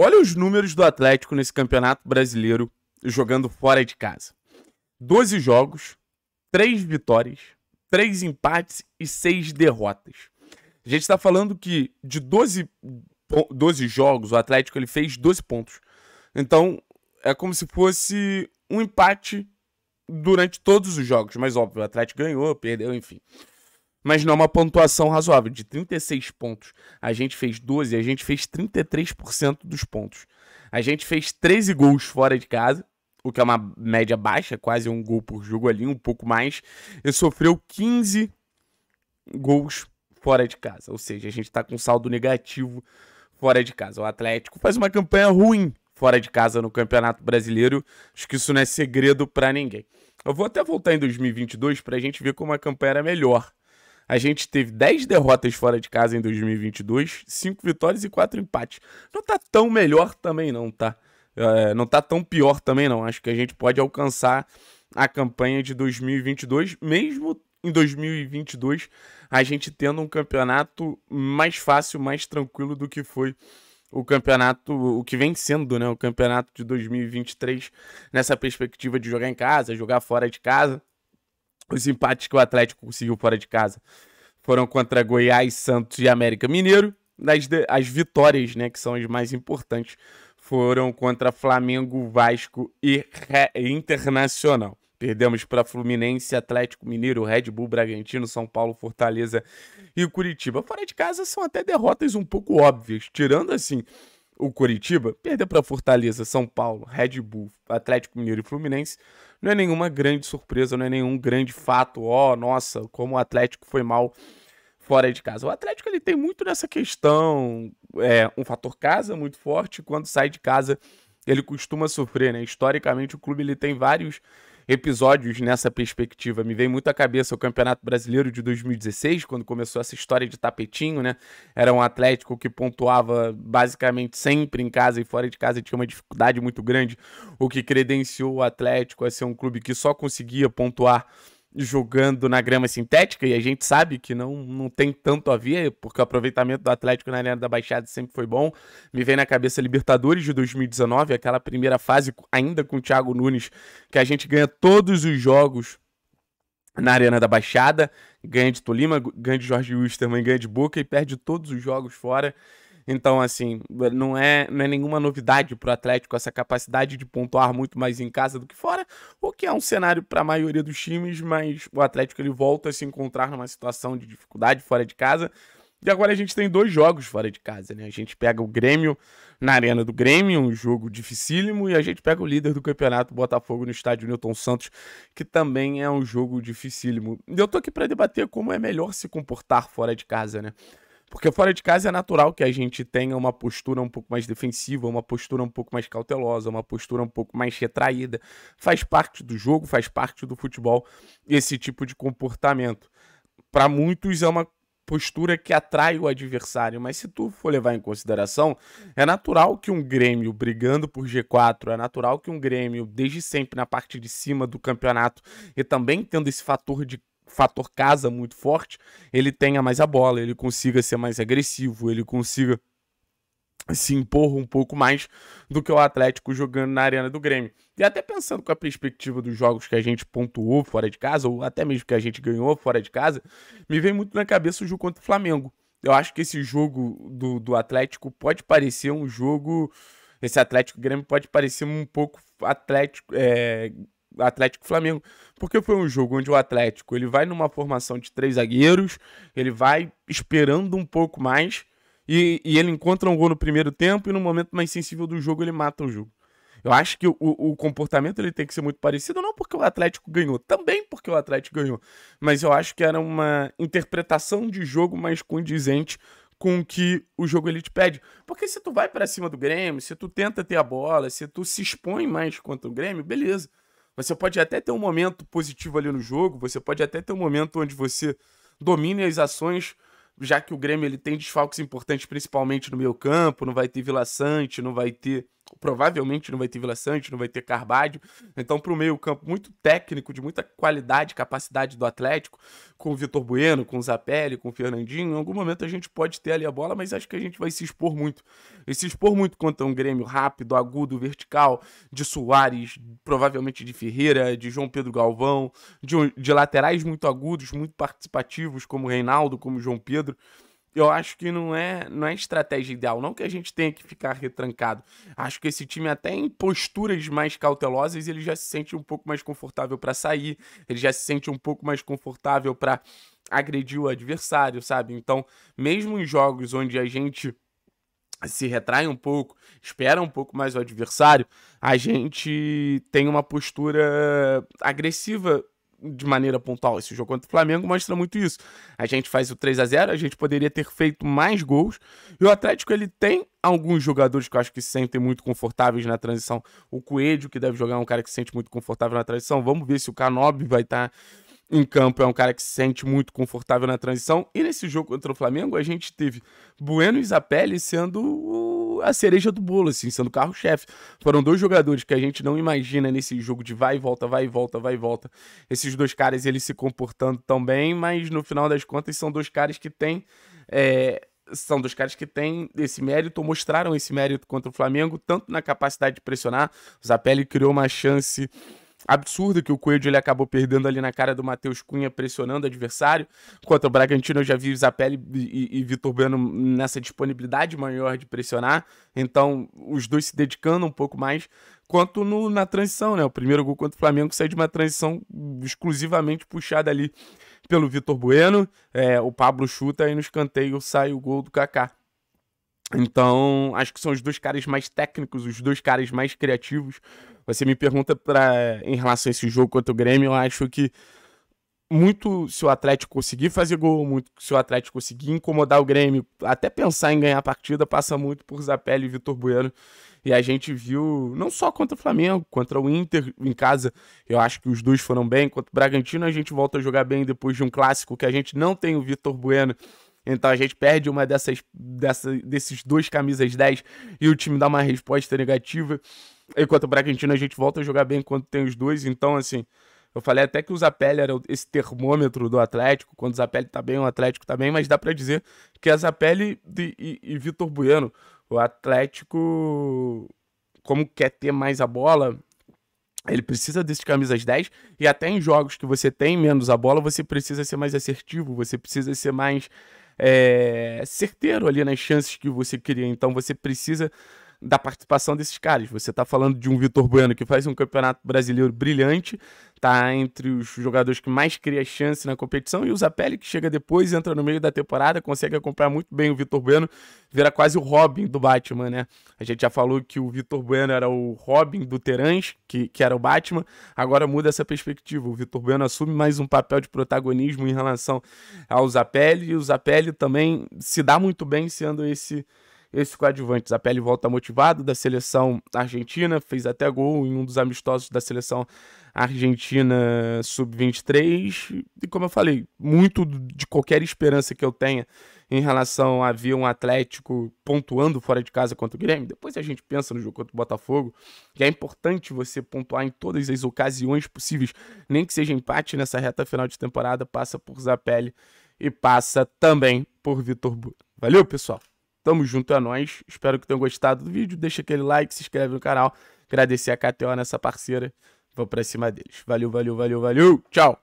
Olha os números do Atlético nesse Campeonato Brasileiro jogando fora de casa. 12 jogos, 3 vitórias, 3 empates e 6 derrotas. A gente está falando que de 12, 12 jogos, o Atlético ele fez 12 pontos. Então, é como se fosse um empate durante todos os jogos. Mas, óbvio, o Atlético ganhou, perdeu, enfim mas não é uma pontuação razoável. De 36 pontos, a gente fez 12, a gente fez 33% dos pontos. A gente fez 13 gols fora de casa, o que é uma média baixa, quase um gol por jogo ali, um pouco mais. E sofreu 15 gols fora de casa, ou seja, a gente está com saldo negativo fora de casa. O Atlético faz uma campanha ruim fora de casa no Campeonato Brasileiro. Acho que isso não é segredo para ninguém. Eu vou até voltar em 2022 para a gente ver como a campanha era melhor a gente teve 10 derrotas fora de casa em 2022, 5 vitórias e 4 empates. Não tá tão melhor também não, tá? É, não tá tão pior também não. Acho que a gente pode alcançar a campanha de 2022, mesmo em 2022 a gente tendo um campeonato mais fácil, mais tranquilo do que foi o campeonato, o que vem sendo, né, o campeonato de 2023 nessa perspectiva de jogar em casa, jogar fora de casa. Os empates que o Atlético conseguiu fora de casa foram contra Goiás, Santos e América Mineiro. As, as vitórias, né, que são as mais importantes, foram contra Flamengo, Vasco e Re Internacional. Perdemos para Fluminense, Atlético Mineiro, Red Bull, Bragantino, São Paulo, Fortaleza e Curitiba. Fora de casa são até derrotas um pouco óbvias, tirando assim o Curitiba, perder para Fortaleza, São Paulo, Red Bull, Atlético Mineiro e Fluminense não é nenhuma grande surpresa, não é nenhum grande fato. Ó, oh, nossa, como o Atlético foi mal fora de casa. O Atlético ele tem muito nessa questão, é, um fator casa muito forte, quando sai de casa ele costuma sofrer, né? Historicamente o clube ele tem vários episódios nessa perspectiva. Me vem muito à cabeça o Campeonato Brasileiro de 2016, quando começou essa história de tapetinho, né? Era um Atlético que pontuava basicamente sempre em casa e fora de casa, tinha uma dificuldade muito grande, o que credenciou o Atlético a ser um clube que só conseguia pontuar jogando na grama sintética, e a gente sabe que não, não tem tanto a ver, porque o aproveitamento do Atlético na Arena da Baixada sempre foi bom. Me vem na cabeça Libertadores de 2019, aquela primeira fase, ainda com o Thiago Nunes, que a gente ganha todos os jogos na Arena da Baixada, ganha de Tolima, ganha de Jorge Wilstermann, ganha de Boca e perde todos os jogos fora. Então, assim, eh, não é, não é nenhuma novidade para o Atlético essa capacidade de pontuar muito mais em casa do que fora, o que é um cenário para a maioria dos times, mas o Atlético ele volta a se encontrar numa situação de dificuldade fora de casa. E agora a gente tem dois jogos fora de casa, né? A gente pega o Grêmio na Arena do Grêmio, um jogo dificílimo, e a gente pega o líder do campeonato, Botafogo, no estádio Newton Santos, que também é um jogo dificílimo. E eu tô aqui para debater como é melhor se comportar fora de casa, né? Porque fora de casa é natural que a gente tenha uma postura um pouco mais defensiva, uma postura um pouco mais cautelosa, uma postura um pouco mais retraída. Faz parte do jogo, faz parte do futebol esse tipo de comportamento. Para muitos é uma postura que atrai o adversário, mas se tu for levar em consideração, é natural que um Grêmio brigando por G4, é natural que um Grêmio desde sempre na parte de cima do campeonato e também tendo esse fator de fator casa muito forte, ele tenha mais a bola, ele consiga ser mais agressivo, ele consiga se impor um pouco mais do que o Atlético jogando na arena do Grêmio. E até pensando com a perspectiva dos jogos que a gente pontuou fora de casa, ou até mesmo que a gente ganhou fora de casa, me vem muito na cabeça o jogo contra o Flamengo. Eu acho que esse jogo do, do Atlético pode parecer um jogo. Esse Atlético Grêmio pode parecer um pouco Atlético. É, Atlético Flamengo, porque foi um jogo onde o Atlético ele vai numa formação de três zagueiros, ele vai esperando um pouco mais e, e ele encontra um gol no primeiro tempo e no momento mais sensível do jogo ele mata o jogo. Eu acho que o, o, comportamento ele tem que ser muito parecido, não porque o Atlético ganhou, também porque o Atlético ganhou, mas eu acho que era uma interpretação de jogo mais condizente com o que o jogo ele te pede. Porque se tu vai para cima do Grêmio, se tu tenta ter a bola, se tu se expõe mais contra o Grêmio, beleza. Você pode até ter um momento positivo ali no jogo, você pode até ter um momento onde você domine as ações, já que o Grêmio ele tem desfalques importantes, principalmente no meio campo, não vai ter Vila Sante, não vai ter provavelmente não vai ter Vila Sante, não vai ter Carvalho. Então, para o meio-campo muito técnico, de muita qualidade, capacidade do Atlético, com o Vitor Bueno, com o Zapelli, com o Fernandinho, em algum momento a gente pode ter ali a bola, mas acho que a gente vai se expor muito. E se expor muito contra um Grêmio rápido, agudo, vertical, de Soares, provavelmente de Ferreira, de João Pedro Galvão, de, de laterais muito agudos, muito participativos, como Reinaldo, como João Pedro eu acho que não é, não é estratégia ideal. Não que a gente tenha que ficar retrancado. Acho que esse time, até em posturas mais cautelosas, ele já se sente um pouco mais confortável para sair, ele já se sente um pouco mais confortável para agredir o adversário, sabe? Então, mesmo em jogos onde a gente se retrai um pouco, espera um pouco mais o adversário, a gente tem uma postura agressiva de maneira pontual. Esse jogo contra o Flamengo mostra muito isso. A gente faz o 3 a 0 a gente poderia ter feito mais gols. E o Atlético ele tem alguns jogadores que eu acho que se sentem muito confortáveis na transição. O Coelho, que deve jogar, é um cara que se sente muito confortável na transição. Vamos ver se o Canobi vai estar. Tá em campo é um cara que se sente muito confortável na transição. E nesse jogo contra o Flamengo, a gente teve Bueno e Zapelli sendo a cereja do bolo, assim, sendo carro-chefe. Foram dois jogadores que a gente não imagina nesse jogo de vai e volta, vai e volta, vai e volta. Esses dois caras, eles se comportando tão bem, mas no final das contas são dois caras que têm... É, são dois caras que têm esse mérito, mostraram esse mérito contra o Flamengo, tanto na capacidade de pressionar. O Zapelli criou uma chance absurdo que o Coelho ele acabou perdendo ali na cara do Matheus Cunha, pressionando o adversário. Quanto ao Bragantino, eu já vi Isapelli e, e Vitor Bueno nessa disponibilidade maior de pressionar. Então, os dois se dedicando um pouco mais. Quanto no, na transição, né? O primeiro gol contra o Flamengo sai de uma transição exclusivamente puxada ali pelo Vitor Bueno. É, o Pablo chuta e no escanteio sai o gol do Kaká. Então, acho que são os dois caras mais técnicos, os dois caras mais criativos. Você me pergunta pra, em relação a esse jogo contra o Grêmio, eu acho que muito se o Atlético conseguir fazer gol, muito se o Atlético conseguir incomodar o Grêmio, até pensar em ganhar a partida, passa muito por Zapelli e Vitor Bueno. E a gente viu, não só contra o Flamengo, contra o Inter em casa, eu acho que os dois foram bem. Contra o Bragantino, a gente volta a jogar bem depois de um clássico que a gente não tem o Vitor Bueno então a gente perde uma dessas, dessa, desses dois camisas 10 e o time dá uma resposta negativa. Enquanto o Bragantino a gente volta a jogar bem enquanto tem os dois. Então, assim, eu falei até que o Zapelli era esse termômetro do Atlético. Quando o Zapelli tá bem, o Atlético tá bem, mas dá para dizer que a é Zapelli e, e, e Vitor Bueno, o Atlético, como quer ter mais a bola, ele precisa desses camisas 10 e até em jogos que você tem menos a bola, você precisa ser mais assertivo, você precisa ser mais é, certeiro ali nas chances que você cria. Então você precisa da participação desses caras. Você está falando de um Vitor Bueno que faz um campeonato brasileiro brilhante, tá entre os jogadores que mais cria chance na competição, e o Zapelli que chega depois, entra no meio da temporada, consegue acompanhar muito bem o Vitor Bueno, vira quase o Robin do Batman, né? A gente já falou que o Vitor Bueno era o Robin do Terãs, que, que era o Batman, agora muda essa perspectiva. O Vitor Bueno assume mais um papel de protagonismo em relação ao Zapelli, e o Zapelli também se dá muito bem sendo esse esses coadjuvantes, a pele volta motivado da seleção argentina, fez até gol em um dos amistosos da seleção argentina sub-23. E como eu falei, muito de qualquer esperança que eu tenha em relação a ver um Atlético pontuando fora de casa contra o Grêmio. Depois a gente pensa no jogo contra o Botafogo, que é importante você pontuar em todas as ocasiões possíveis, nem que seja empate nessa reta final de temporada, passa por Zapelli e passa também por Vitor Buda Valeu, pessoal! Tamo junto, a é nós Espero que tenham gostado do vídeo. Deixa aquele like, se inscreve no canal. Agradecer a KTO nessa parceira. Vou pra cima deles. Valeu, valeu, valeu, valeu. Tchau.